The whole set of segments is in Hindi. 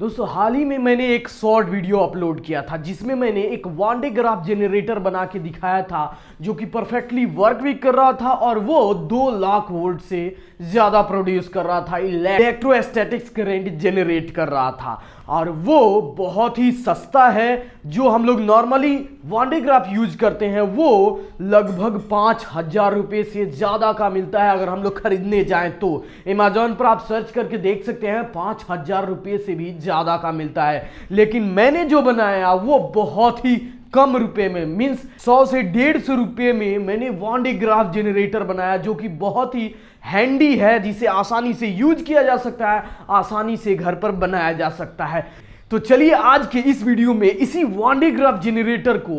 दोस्तों हाल ही में मैंने एक शॉर्ट वीडियो अपलोड किया था जिसमें मैंने एक वांडे ग्राफ जनरेटर बना के दिखाया था जो कि परफेक्टली वर्क भी कर रहा था और वो दो लाख वोल्ट से ज़्यादा प्रोड्यूस कर रहा था इलेक्ट्रोस्टैटिक्स करेंट जनरेट कर रहा था और वो बहुत ही सस्ता है जो हम लोग नॉर्मली वांडे ग्राफ यूज करते हैं वो लगभग पाँच हज़ार रुपये से ज़्यादा का मिलता है अगर हम लोग खरीदने जाएं तो अमेजोन पर आप सर्च करके देख सकते हैं पाँच हज़ार रुपये से भी ज़्यादा का मिलता है लेकिन मैंने जो बनाया वो बहुत ही कम रुपए में मीन्स सौ से डेढ़ सौ रुपये में मैंने वॉन्डीग्राफ जनरेटर बनाया जो कि बहुत ही हैंडी है जिसे आसानी से यूज किया जा सकता है आसानी से घर पर बनाया जा सकता है तो चलिए आज के इस वीडियो में इसी वॉन्डीग्राफ जेनरेटर को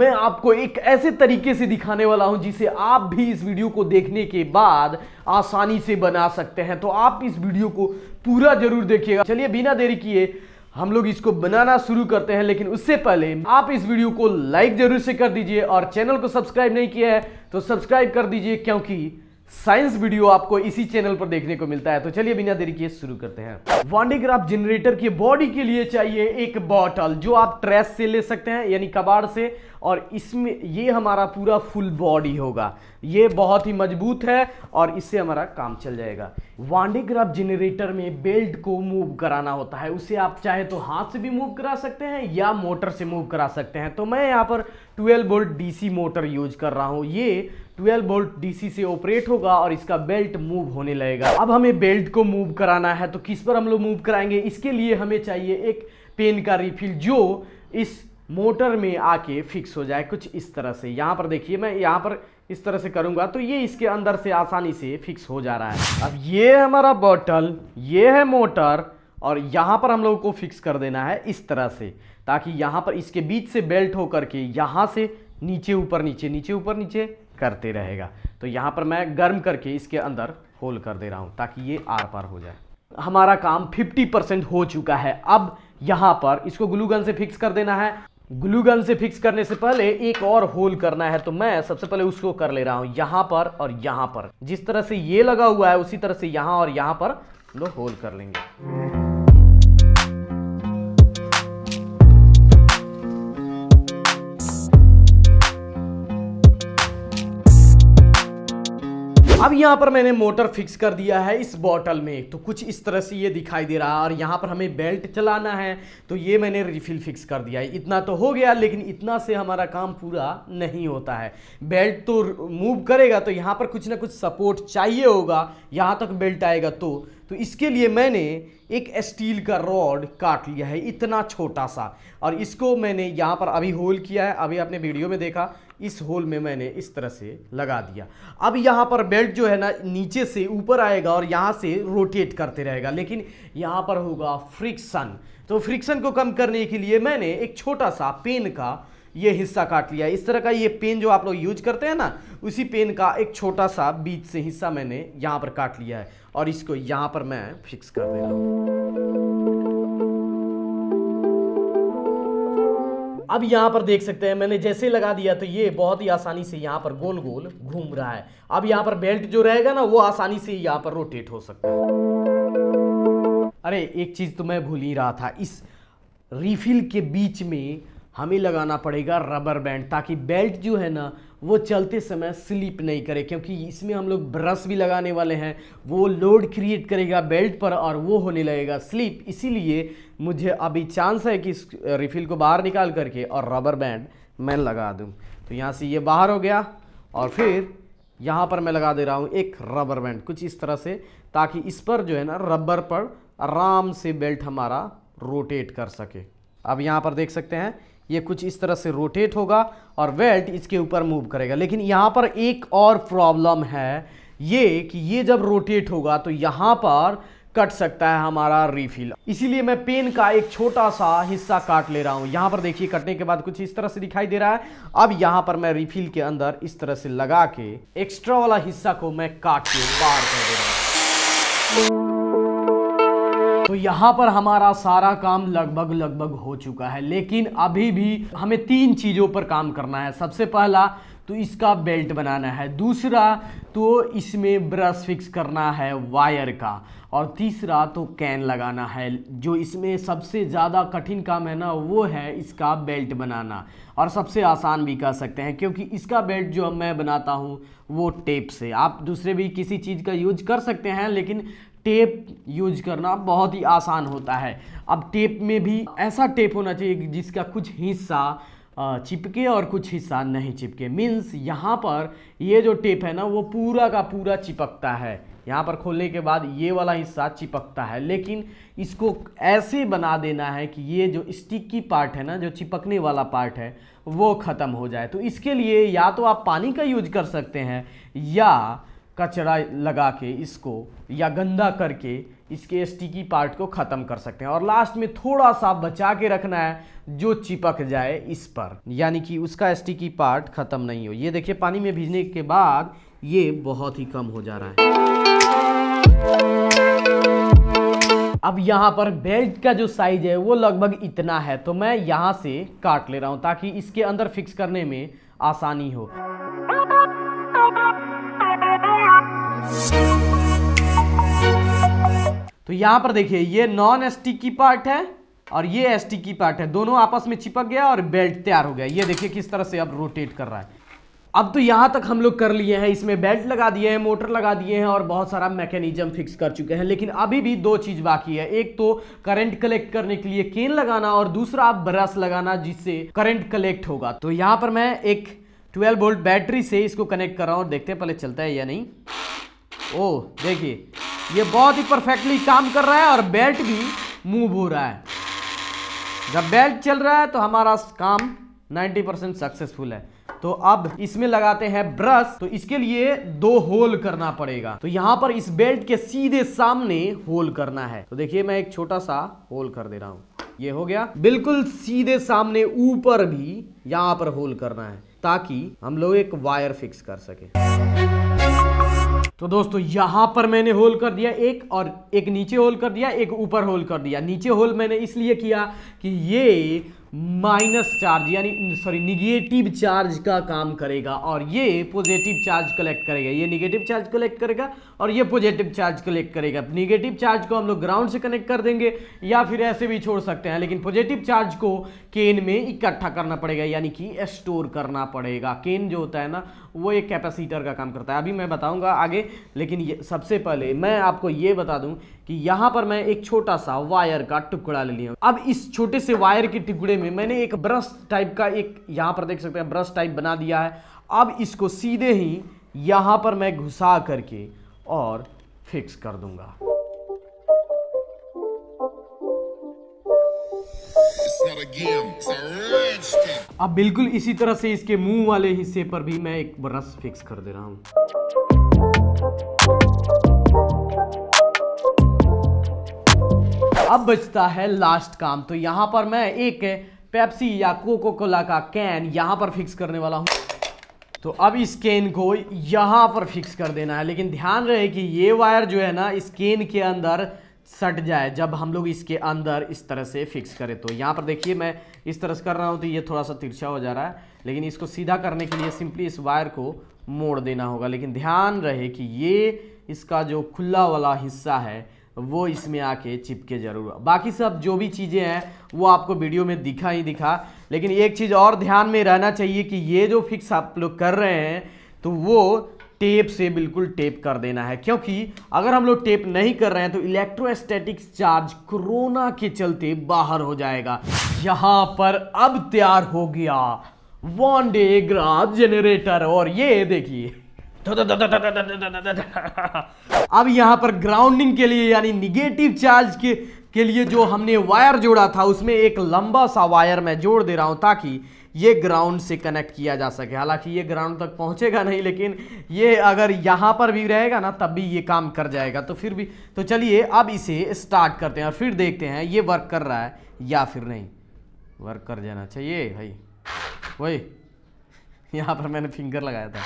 मैं आपको एक ऐसे तरीके से दिखाने वाला हूं जिसे आप भी इस वीडियो को देखने के बाद आसानी से बना सकते हैं तो आप इस वीडियो को पूरा जरूर देखिएगा चलिए बिना देरी किए हम लोग इसको बनाना शुरू करते हैं लेकिन उससे पहले आप इस वीडियो को लाइक जरूर से कर दीजिए और चैनल को सब्सक्राइब नहीं किया है तो सब्सक्राइब कर दीजिए क्योंकि साइंस वीडियो आपको इसी चैनल पर देखने को मिलता है तो चलिए बिना देरी किए शुरू करते हैं वांडेग्राफ जनरेटर की बॉडी के लिए चाहिए एक बॉटल जो आप ट्रेस से ले सकते हैं यानी कबाड़ से और इसमें ये हमारा पूरा फुल बॉडी होगा ये बहुत ही मजबूत है और इससे हमारा काम चल जाएगा वांडेग्राफ जनरेटर में बेल्ट को मूव कराना होता है उसे आप चाहे तो हाथ से भी मूव करा सकते हैं या मोटर से मूव करा सकते हैं तो मैं यहाँ पर twelve volt DC motor use कर रहा हूँ ये 12 वोल्ट डीसी से ऑपरेट होगा और इसका बेल्ट मूव होने लगेगा अब हमें बेल्ट को मूव कराना है तो किस पर हम लोग मूव कराएंगे इसके लिए हमें चाहिए एक पेन का रिफिल जो इस मोटर में आके फिक्स हो जाए कुछ इस तरह से यहाँ पर देखिए मैं यहाँ पर इस तरह से करूँगा तो ये इसके अंदर से आसानी से फिक्स हो जा रहा है अब ये हमारा बॉटल ये है मोटर और यहाँ पर हम लोगों को फिक्स कर देना है इस तरह से ताकि यहाँ पर इसके बीच से बेल्ट होकर के यहाँ से नीचे ऊपर नीचे नीचे ऊपर नीचे करते रहेगा तो यहाँ पर मैं गर्म करके इसके अंदर होल कर दे रहा हूँ ताकि ये आर पार हो जाए हमारा काम 50 परसेंट हो चुका है अब यहाँ पर इसको ग्लूगन से फिक्स कर देना है ग्लूगन से फिक्स करने से पहले एक और होल करना है तो मैं सबसे पहले उसको कर ले रहा हूँ यहाँ पर और यहाँ पर जिस तरह से ये लगा हुआ है उसी तरह से यहाँ और यहाँ पर हम लोग होल कर लेंगे अब यहाँ पर मैंने मोटर फिक्स कर दिया है इस बॉटल में तो कुछ इस तरह से ये दिखाई दे रहा है और यहाँ पर हमें बेल्ट चलाना है तो ये मैंने रिफिल फिक्स कर दिया है इतना तो हो गया लेकिन इतना से हमारा काम पूरा नहीं होता है बेल्ट तो मूव करेगा तो यहाँ पर कुछ ना कुछ सपोर्ट चाहिए होगा यहाँ तक बेल्ट आएगा तो तो इसके लिए मैंने एक स्टील का रॉड काट लिया है इतना छोटा सा और इसको मैंने यहाँ पर अभी होल किया है अभी आपने वीडियो में देखा इस होल में मैंने इस तरह से लगा दिया अब यहाँ पर बेल्ट जो है ना नीचे से ऊपर आएगा और यहाँ से रोटेट करते रहेगा लेकिन यहाँ पर होगा फ्रिक्शन तो फ्रिक्शन को कम करने के लिए मैंने एक छोटा सा पेन का ये हिस्सा काट लिया इस तरह का ये पेन जो आप लोग यूज करते हैं ना उसी पेन का एक छोटा सा बीच से हिस्सा मैंने यहाँ पर काट लिया है और इसको यहाँ पर मैं फिक्स कर दे रहा हूँ अब यहाँ पर देख सकते हैं मैंने जैसे लगा दिया तो ये बहुत ही आसानी से यहाँ पर गोल गोल घूम रहा है अब यहाँ पर बेल्ट जो रहेगा ना वो आसानी से यहाँ पर रोटेट हो सकता है अरे एक चीज़ तो मैं भूल ही रहा था इस रिफिल के बीच में हमें लगाना पड़ेगा रबर बैंड ताकि बेल्ट जो है ना वो चलते समय स्लीप नहीं करे क्योंकि इसमें हम लोग ब्रश भी लगाने वाले हैं वो लोड क्रिएट करेगा बेल्ट पर और वो होने लगेगा स्लीप इसीलिए मुझे अभी चांस है कि इस रिफिल को बाहर निकाल करके और रबर बैंड मैं लगा दूँ तो यहाँ से ये बाहर हो गया और फिर यहाँ पर मैं लगा दे रहा हूँ एक रबर बैंड कुछ इस तरह से ताकि इस पर जो है ना रबर पर आराम से बेल्ट हमारा रोटेट कर सके अब यहाँ पर देख सकते हैं ये कुछ इस तरह से रोटेट होगा और वेल्ट इसके ऊपर मूव करेगा लेकिन यहाँ पर एक और प्रॉब्लम है ये कि ये जब रोटेट होगा तो यहाँ पर कट सकता है हमारा रिफिल इसीलिए मैं पेन का एक छोटा सा हिस्सा काट ले रहा हूँ यहाँ पर देखिए कटने के बाद कुछ इस तरह से दिखाई दे रहा है अब यहाँ पर मैं रिफिल के अंदर इस तरह से लगा के एक्स्ट्रा वाला हिस्सा को मैं काट के बाहर कर दे रहा हूँ तो यहाँ पर हमारा सारा काम लगभग लगभग हो चुका है लेकिन अभी भी हमें तीन चीज़ों पर काम करना है सबसे पहला तो इसका बेल्ट बनाना है दूसरा तो इसमें ब्रश फिक्स करना है वायर का और तीसरा तो कैन लगाना है जो इसमें सबसे ज़्यादा कठिन काम है ना वो है इसका बेल्ट बनाना और सबसे आसान भी कह सकते हैं क्योंकि इसका बेल्ट जो मैं बनाता हूँ वो टेप से आप दूसरे भी किसी चीज़ का यूज कर सकते हैं लेकिन टेप यूज करना बहुत ही आसान होता है अब टेप में भी ऐसा टेप होना चाहिए जिसका कुछ हिस्सा चिपके और कुछ हिस्सा नहीं चिपके मीन्स यहाँ पर ये जो टेप है ना वो पूरा का पूरा चिपकता है यहाँ पर खोलने के बाद ये वाला हिस्सा चिपकता है लेकिन इसको ऐसे बना देना है कि ये जो स्टिक की पार्ट है ना जो चिपकने वाला पार्ट है वो ख़त्म हो जाए तो इसके लिए या तो आप पानी का यूज कर सकते हैं या कचरा लगा के इसको या गंदा करके इसके स्टिकी पार्ट को ख़त्म कर सकते हैं और लास्ट में थोड़ा सा बचा के रखना है जो चिपक जाए इस पर यानी कि उसका स्टिकी पार्ट ख़त्म नहीं हो ये देखिए पानी में भिजने के बाद ये बहुत ही कम हो जा रहा है अब यहाँ पर बेल्ट का जो साइज है वो लगभग इतना है तो मैं यहाँ से काट ले रहा हूँ ताकि इसके अंदर फिक्स करने में आसानी हो तो यहां पर देखिए ये नॉन एसटी की पार्ट है और ये एसटी की पार्ट है दोनों आपस में चिपक गया और बेल्ट तैयार हो गया ये देखिए किस तरह से अब रोटेट कर रहा है अब तो यहां तक हम लोग कर लिए हैं इसमें बेल्ट लगा दिए हैं मोटर लगा दिए हैं और बहुत सारा मैकेनिज्म फिक्स कर चुके हैं लेकिन अभी भी दो चीज़ बाकी है एक तो करंट कलेक्ट करने के लिए केन लगाना और दूसरा आप ब्रश लगाना जिससे करंट कलेक्ट होगा तो यहां पर मैं एक 12 वोल्ट बैटरी से इसको कनेक्ट कर रहा हूं और देखते हैं पहले चलता है या नहीं ओ देखिए ये बहुत ही परफेक्टली काम कर रहा है और बेल्ट भी मूव हो रहा है जब बेल्ट चल रहा है तो हमारा काम 90 परसेंट सक्सेसफुल है तो अब इसमें लगाते हैं ब्रश तो इसके लिए दो होल करना पड़ेगा तो यहाँ पर इस बेल्ट के सीधे सामने होल करना है तो देखिए मैं एक छोटा सा होल कर दे रहा हूँ ये हो गया बिल्कुल सीधे सामने ऊपर भी यहाँ पर होल करना है ताकि हम लोग एक वायर फिक्स कर सके तो दोस्तों यहाँ पर मैंने होल कर दिया एक और एक नीचे होल कर दिया एक ऊपर होल कर दिया नीचे होल मैंने इसलिए किया कि ये माइनस चार्ज यानी सॉरी निगेटिव चार्ज का काम करेगा और ये पॉजिटिव चार्ज कलेक्ट करेगा ये निगेटिव चार्ज कलेक्ट करेगा और ये पॉजिटिव चार्ज कलेक्ट करेगा निगेटिव चार्ज को हम लोग ग्राउंड से कनेक्ट कर देंगे या फिर ऐसे भी छोड़ सकते हैं लेकिन पॉजिटिव चार्ज को केन में इकट्ठा करना पड़ेगा यानी कि स्टोर करना पड़ेगा केन जो होता है ना वो एक कैपेसिटर का काम करता है अभी मैं बताऊंगा आगे लेकिन सबसे पहले मैं आपको ये बता दूं कि यहाँ पर मैं एक छोटा सा वायर का टुकड़ा ले लिया अब इस छोटे से वायर के टुकड़े में में मैंने एक ब्रश टाइप का एक यहाँ पर देख सकते हैं ब्रश टाइप बना दिया है अब इसको सीधे ही यहाँ पर मैं घुसा करके और फिक्स कर दूंगा अब बिल्कुल इसी तरह से इसके मुंह वाले हिस्से पर भी मैं एक ब्रश फिक्स कर दे रहा हूँ अब बचता है लास्ट काम तो यहां पर मैं एक पेप्सी या कोको कोला का कैन यहाँ पर फिक्स करने वाला हूँ तो अब इस केन को यहाँ पर फिक्स कर देना है लेकिन ध्यान रहे कि ये वायर जो है ना इस केन के अंदर सट जाए जब हम लोग इसके अंदर इस तरह से फिक्स करें तो यहाँ पर देखिए मैं इस तरह से कर रहा हूँ तो ये थोड़ा सा तिरछा हो जा रहा है लेकिन इसको सीधा करने के लिए सिंपली इस वायर को मोड़ देना होगा लेकिन ध्यान रहे कि ये इसका जो खुला वाला हिस्सा है वो इसमें आके चिपके जरूर बाकी सब जो भी चीज़ें हैं वो आपको वीडियो में दिखा ही दिखा लेकिन एक चीज़ और ध्यान में रहना चाहिए कि ये जो फिक्स आप लोग कर रहे हैं तो वो टेप से बिल्कुल टेप कर देना है क्योंकि अगर हम लोग टेप नहीं कर रहे हैं तो इलेक्ट्रोस्टैटिक चार्ज कोरोना के चलते बाहर हो जाएगा यहाँ पर अब तैयार हो गया वन डे जनरेटर और ये देखिए अब यहाँ पर ग्राउंडिंग के लिए यानी निगेटिव चार्ज के के लिए जो हमने वायर जोड़ा था उसमें एक लंबा सा वायर मैं जोड़ दे रहा हूँ ताकि ये ग्राउंड से कनेक्ट किया जा सके हालांकि ये ग्राउंड तक पहुँचेगा नहीं लेकिन ये अगर यहाँ पर भी रहेगा ना तब भी ये काम कर जाएगा तो फिर भी तो चलिए अब इसे स्टार्ट करते हैं और फिर देखते हैं ये वर्क कर रहा है या फिर नहीं वर्क कर जाना चाहिए भाई वही यहाँ पर मैंने फिंगर लगाया था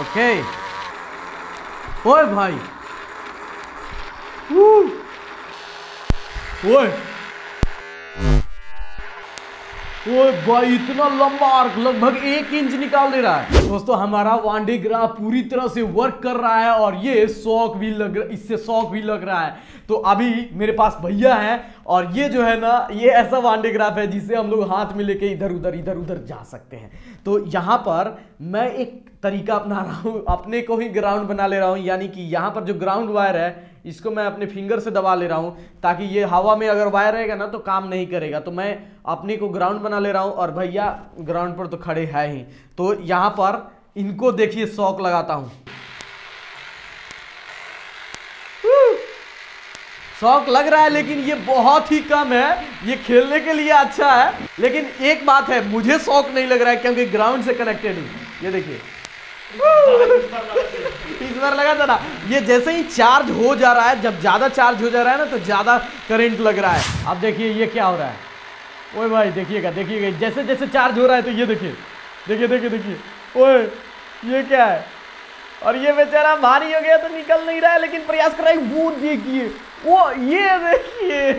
ওকে ওই ভাই ওই ओए भाई इतना लंबा आर्क लगभग एक इंच निकाल दे रहा है दोस्तों हमारा वांडे ग्राफ पूरी तरह से वर्क कर रहा है और ये शौक भी लग इससे शौक भी लग रहा है तो अभी मेरे पास भैया है और ये जो है ना ये ऐसा वांडे ग्राफ है जिसे हम लोग हाथ में लेके इधर उधर इधर उधर जा सकते हैं तो यहाँ पर मैं एक तरीका अपना रहा हूँ अपने को ही ग्राउंड बना ले रहा हूँ यानी कि यहाँ पर जो ग्राउंड वायर है इसको मैं अपने फिंगर से दबा ले रहा हूँ ताकि ये हवा में अगर वायर रहेगा ना तो काम नहीं करेगा तो मैं अपने को ग्राउंड बना ले रहा हूँ और भैया ग्राउंड पर तो खड़े हैं ही तो यहाँ पर इनको देखिए शौक लगाता हूँ शौक लग रहा है लेकिन ये बहुत ही कम है ये खेलने के लिए अच्छा है लेकिन एक बात है मुझे शौक नहीं लग रहा है क्योंकि ग्राउंड से कनेक्टेड हूँ ये देखिए इस बार लगा था ना ये जैसे ही चार्ज हो जा रहा है जब ज़्यादा चार्ज हो जा रहा है ना तो ज़्यादा करंट लग रहा है अब देखिए ये क्या हो रहा है ओए भाई देखिएगा देखिएगा जैसे जैसे चार्ज हो रहा है तो ये देखिए देखिए देखिए देखिए ओए ये क्या है और ये बेचारा भारी हो गया तो निकल नहीं रहा है लेकिन प्रयास कर रहा है वो देखिए वो ये देखिए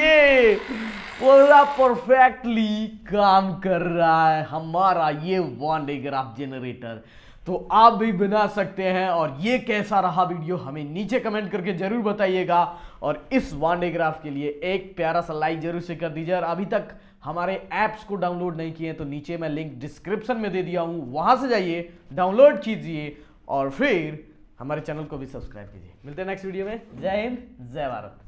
ये पूरा परफेक्टली काम कर रहा है हमारा ये वन डेग्राफ जनरेटर तो आप भी बना सकते हैं और ये कैसा रहा वीडियो हमें नीचे कमेंट करके जरूर बताइएगा और इस वांडे ग्राफ के लिए एक प्यारा सा लाइक जरूर से कर दीजिए और अभी तक हमारे ऐप्स को डाउनलोड नहीं किए तो नीचे मैं लिंक डिस्क्रिप्शन में दे दिया हूँ वहाँ से जाइए डाउनलोड कीजिए और फिर हमारे चैनल को भी सब्सक्राइब कीजिए मिलते हैं नेक्स्ट वीडियो में जय हिंद जय भारत